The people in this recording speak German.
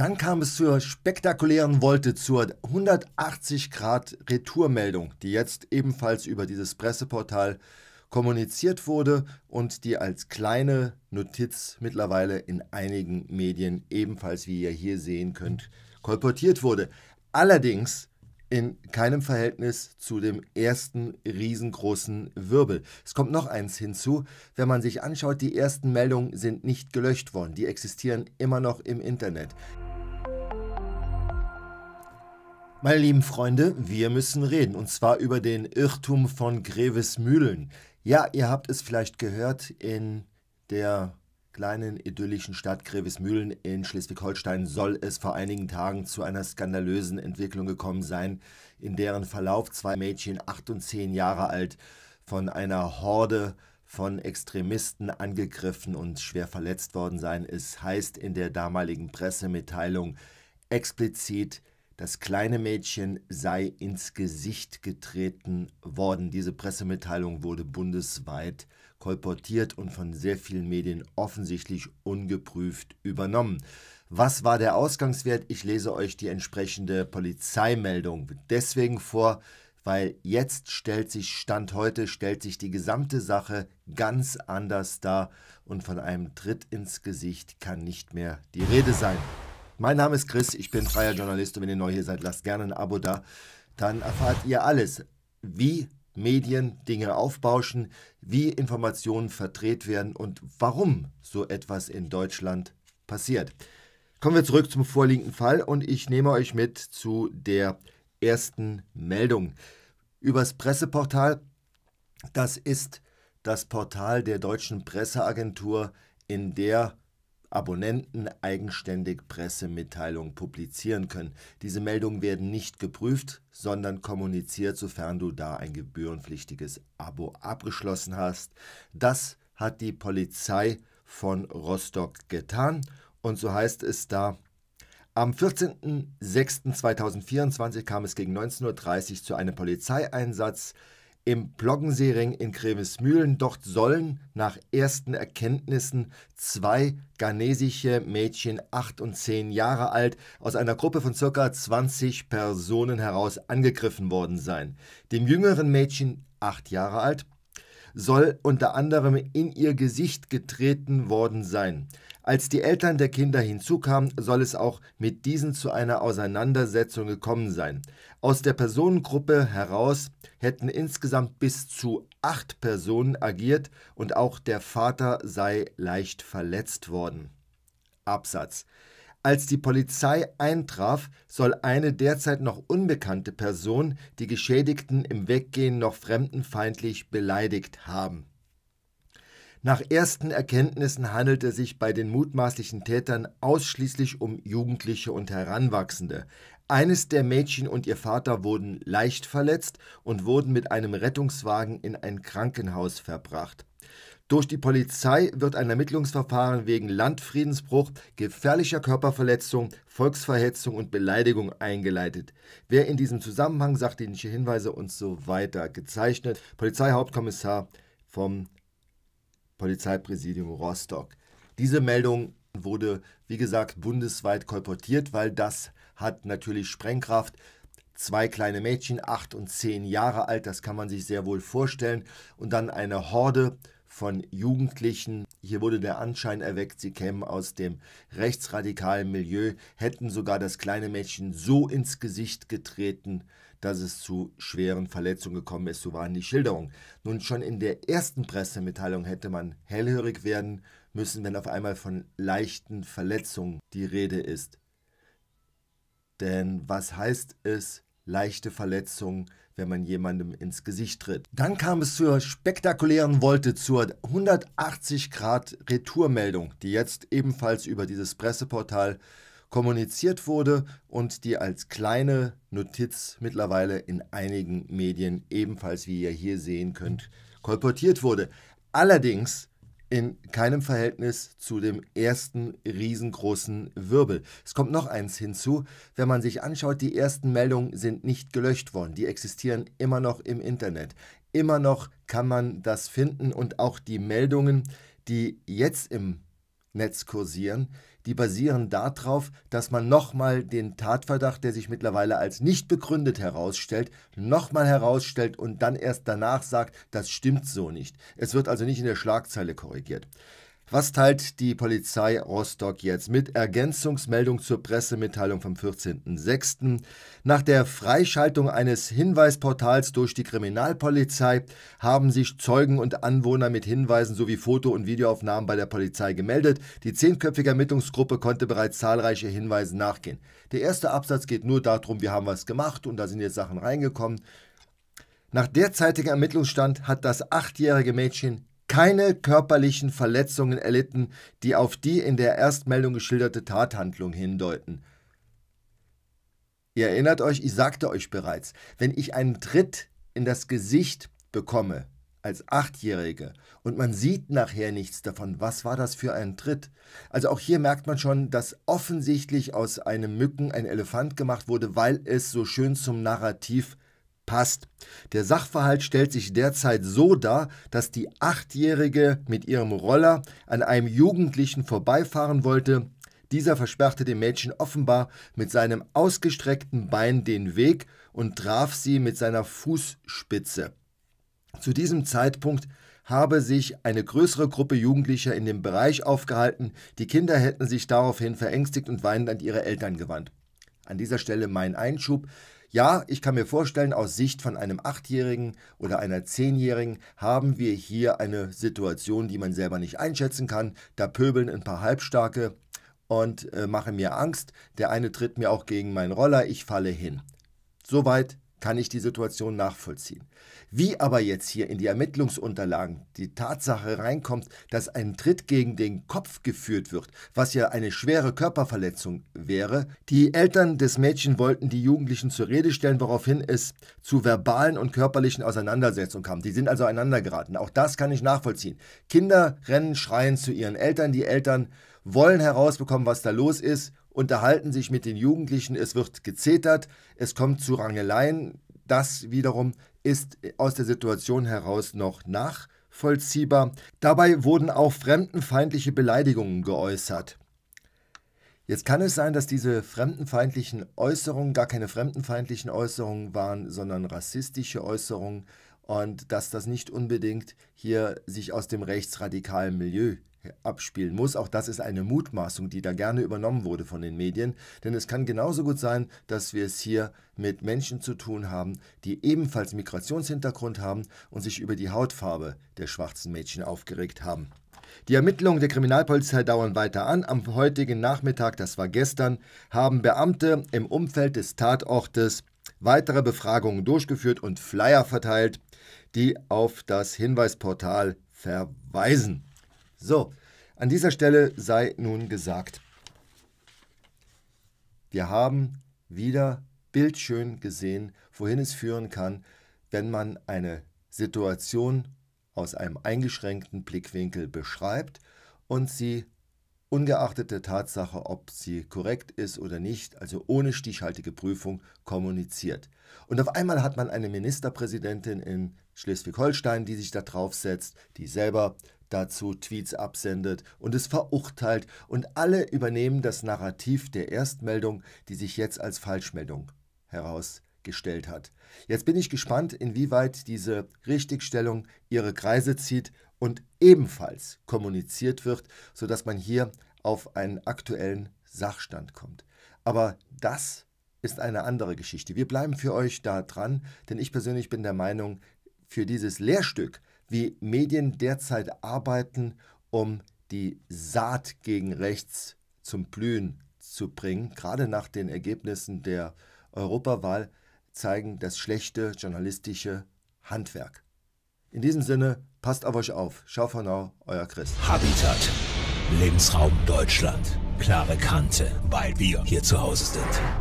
Dann kam es zur spektakulären Wolte, zur 180 Grad Retourmeldung, die jetzt ebenfalls über dieses Presseportal kommuniziert wurde und die als kleine Notiz mittlerweile in einigen Medien ebenfalls, wie ihr hier sehen könnt, kolportiert wurde. Allerdings in keinem Verhältnis zu dem ersten riesengroßen Wirbel. Es kommt noch eins hinzu, wenn man sich anschaut, die ersten Meldungen sind nicht gelöscht worden, die existieren immer noch im Internet. Meine lieben Freunde, wir müssen reden und zwar über den Irrtum von Grevesmühlen. Ja, ihr habt es vielleicht gehört in der kleinen idyllischen Stadt Grevesmühlen in Schleswig-Holstein soll es vor einigen Tagen zu einer skandalösen Entwicklung gekommen sein, in deren Verlauf zwei Mädchen, acht und zehn Jahre alt, von einer Horde von Extremisten angegriffen und schwer verletzt worden seien. Es heißt in der damaligen Pressemitteilung explizit das kleine Mädchen sei ins Gesicht getreten worden. Diese Pressemitteilung wurde bundesweit kolportiert und von sehr vielen Medien offensichtlich ungeprüft übernommen. Was war der Ausgangswert? Ich lese euch die entsprechende Polizeimeldung deswegen vor, weil jetzt stellt sich, Stand heute, stellt sich die gesamte Sache ganz anders dar und von einem Tritt ins Gesicht kann nicht mehr die Rede sein. Mein Name ist Chris, ich bin freier Journalist und wenn ihr neu hier seid, lasst gerne ein Abo da. Dann erfahrt ihr alles, wie Medien Dinge aufbauschen, wie Informationen verdreht werden und warum so etwas in Deutschland passiert. Kommen wir zurück zum vorliegenden Fall und ich nehme euch mit zu der ersten Meldung. Übers Presseportal, das ist das Portal der deutschen Presseagentur, in der Abonnenten eigenständig Pressemitteilungen publizieren können. Diese Meldungen werden nicht geprüft, sondern kommuniziert, sofern du da ein gebührenpflichtiges Abo abgeschlossen hast. Das hat die Polizei von Rostock getan und so heißt es da, am 14.06.2024 kam es gegen 19.30 Uhr zu einem Polizeieinsatz im Ploggenseering in Krevesmühlen. Dort sollen nach ersten Erkenntnissen zwei ghanesische Mädchen, acht und zehn Jahre alt, aus einer Gruppe von ca. 20 Personen heraus angegriffen worden sein. Dem jüngeren Mädchen, acht Jahre alt, soll unter anderem in ihr Gesicht getreten worden sein. Als die Eltern der Kinder hinzukamen, soll es auch mit diesen zu einer Auseinandersetzung gekommen sein. Aus der Personengruppe heraus hätten insgesamt bis zu acht Personen agiert und auch der Vater sei leicht verletzt worden. Absatz. Als die Polizei eintraf, soll eine derzeit noch unbekannte Person die Geschädigten im Weggehen noch fremdenfeindlich beleidigt haben. Nach ersten Erkenntnissen handelt es sich bei den mutmaßlichen Tätern ausschließlich um Jugendliche und Heranwachsende. Eines der Mädchen und ihr Vater wurden leicht verletzt und wurden mit einem Rettungswagen in ein Krankenhaus verbracht. Durch die Polizei wird ein Ermittlungsverfahren wegen Landfriedensbruch, gefährlicher Körperverletzung, Volksverhetzung und Beleidigung eingeleitet. Wer in diesem Zusammenhang sachdienliche Hinweise und so weiter gezeichnet, Polizeihauptkommissar vom Polizeipräsidium Rostock. Diese Meldung wurde, wie gesagt, bundesweit kolportiert, weil das hat natürlich Sprengkraft. Zwei kleine Mädchen, acht und zehn Jahre alt, das kann man sich sehr wohl vorstellen. Und dann eine Horde von Jugendlichen. Hier wurde der Anschein erweckt, sie kämen aus dem rechtsradikalen Milieu, hätten sogar das kleine Mädchen so ins Gesicht getreten, dass es zu schweren Verletzungen gekommen ist. So waren die Schilderungen. Nun schon in der ersten Pressemitteilung hätte man hellhörig werden müssen, wenn auf einmal von leichten Verletzungen die Rede ist. Denn was heißt es, leichte Verletzungen? wenn man jemandem ins Gesicht tritt. Dann kam es zur spektakulären Wolte, zur 180-Grad-Retourmeldung, die jetzt ebenfalls über dieses Presseportal kommuniziert wurde und die als kleine Notiz mittlerweile in einigen Medien ebenfalls, wie ihr hier sehen könnt, kolportiert wurde. Allerdings in keinem Verhältnis zu dem ersten riesengroßen Wirbel. Es kommt noch eins hinzu, wenn man sich anschaut, die ersten Meldungen sind nicht gelöscht worden, die existieren immer noch im Internet. Immer noch kann man das finden und auch die Meldungen, die jetzt im Netz kursieren, die basieren darauf, dass man nochmal den Tatverdacht, der sich mittlerweile als nicht begründet herausstellt, nochmal herausstellt und dann erst danach sagt, das stimmt so nicht. Es wird also nicht in der Schlagzeile korrigiert. Was teilt die Polizei Rostock jetzt mit? Ergänzungsmeldung zur Pressemitteilung vom 14.06. Nach der Freischaltung eines Hinweisportals durch die Kriminalpolizei haben sich Zeugen und Anwohner mit Hinweisen sowie Foto- und Videoaufnahmen bei der Polizei gemeldet. Die zehnköpfige Ermittlungsgruppe konnte bereits zahlreiche Hinweise nachgehen. Der erste Absatz geht nur darum, wir haben was gemacht und da sind jetzt Sachen reingekommen. Nach derzeitigem Ermittlungsstand hat das achtjährige Mädchen keine körperlichen Verletzungen erlitten, die auf die in der Erstmeldung geschilderte Tathandlung hindeuten. Ihr erinnert euch, ich sagte euch bereits, wenn ich einen Tritt in das Gesicht bekomme als Achtjährige und man sieht nachher nichts davon, was war das für ein Tritt? Also auch hier merkt man schon, dass offensichtlich aus einem Mücken ein Elefant gemacht wurde, weil es so schön zum Narrativ passt. Der Sachverhalt stellt sich derzeit so dar, dass die Achtjährige mit ihrem Roller an einem Jugendlichen vorbeifahren wollte. Dieser versperrte dem Mädchen offenbar mit seinem ausgestreckten Bein den Weg und traf sie mit seiner Fußspitze. Zu diesem Zeitpunkt habe sich eine größere Gruppe Jugendlicher in dem Bereich aufgehalten. Die Kinder hätten sich daraufhin verängstigt und weinend an ihre Eltern gewandt. An dieser Stelle mein Einschub. Ja, ich kann mir vorstellen, aus Sicht von einem Achtjährigen oder einer Zehnjährigen haben wir hier eine Situation, die man selber nicht einschätzen kann. Da pöbeln ein paar Halbstarke und äh, machen mir Angst. Der eine tritt mir auch gegen meinen Roller, ich falle hin. Soweit kann ich die Situation nachvollziehen. Wie aber jetzt hier in die Ermittlungsunterlagen die Tatsache reinkommt, dass ein Tritt gegen den Kopf geführt wird, was ja eine schwere Körperverletzung wäre, die Eltern des Mädchen wollten die Jugendlichen zur Rede stellen, woraufhin es zu verbalen und körperlichen Auseinandersetzungen kam. Die sind also einander geraten. Auch das kann ich nachvollziehen. Kinder rennen schreien zu ihren Eltern, die Eltern wollen herausbekommen, was da los ist unterhalten sich mit den Jugendlichen, es wird gezetert, es kommt zu Rangeleien. Das wiederum ist aus der Situation heraus noch nachvollziehbar. Dabei wurden auch fremdenfeindliche Beleidigungen geäußert. Jetzt kann es sein, dass diese fremdenfeindlichen Äußerungen gar keine fremdenfeindlichen Äußerungen waren, sondern rassistische Äußerungen, und dass das nicht unbedingt hier sich aus dem rechtsradikalen Milieu abspielen muss. Auch das ist eine Mutmaßung, die da gerne übernommen wurde von den Medien, denn es kann genauso gut sein, dass wir es hier mit Menschen zu tun haben, die ebenfalls Migrationshintergrund haben und sich über die Hautfarbe der schwarzen Mädchen aufgeregt haben. Die Ermittlungen der Kriminalpolizei dauern weiter an. Am heutigen Nachmittag, das war gestern, haben Beamte im Umfeld des Tatortes weitere Befragungen durchgeführt und Flyer verteilt, die auf das Hinweisportal verweisen. So, an dieser Stelle sei nun gesagt, wir haben wieder bildschön gesehen, wohin es führen kann, wenn man eine Situation aus einem eingeschränkten Blickwinkel beschreibt und sie ungeachtet der Tatsache, ob sie korrekt ist oder nicht, also ohne stichhaltige Prüfung, kommuniziert. Und auf einmal hat man eine Ministerpräsidentin in Schleswig-Holstein, die sich da draufsetzt, die selber dazu Tweets absendet und es verurteilt und alle übernehmen das Narrativ der Erstmeldung, die sich jetzt als Falschmeldung herausgestellt hat. Jetzt bin ich gespannt, inwieweit diese Richtigstellung ihre Kreise zieht und ebenfalls kommuniziert wird, sodass man hier auf einen aktuellen Sachstand kommt. Aber das ist eine andere Geschichte. Wir bleiben für euch da dran, denn ich persönlich bin der Meinung, für dieses Lehrstück, wie Medien derzeit arbeiten, um die Saat gegen rechts zum Blühen zu bringen, gerade nach den Ergebnissen der Europawahl, zeigen das schlechte journalistische Handwerk. In diesem Sinne, passt auf euch auf. Schau von au, euer Chris. Habitat. Lebensraum Deutschland. Klare Kante, weil wir hier zu Hause sind.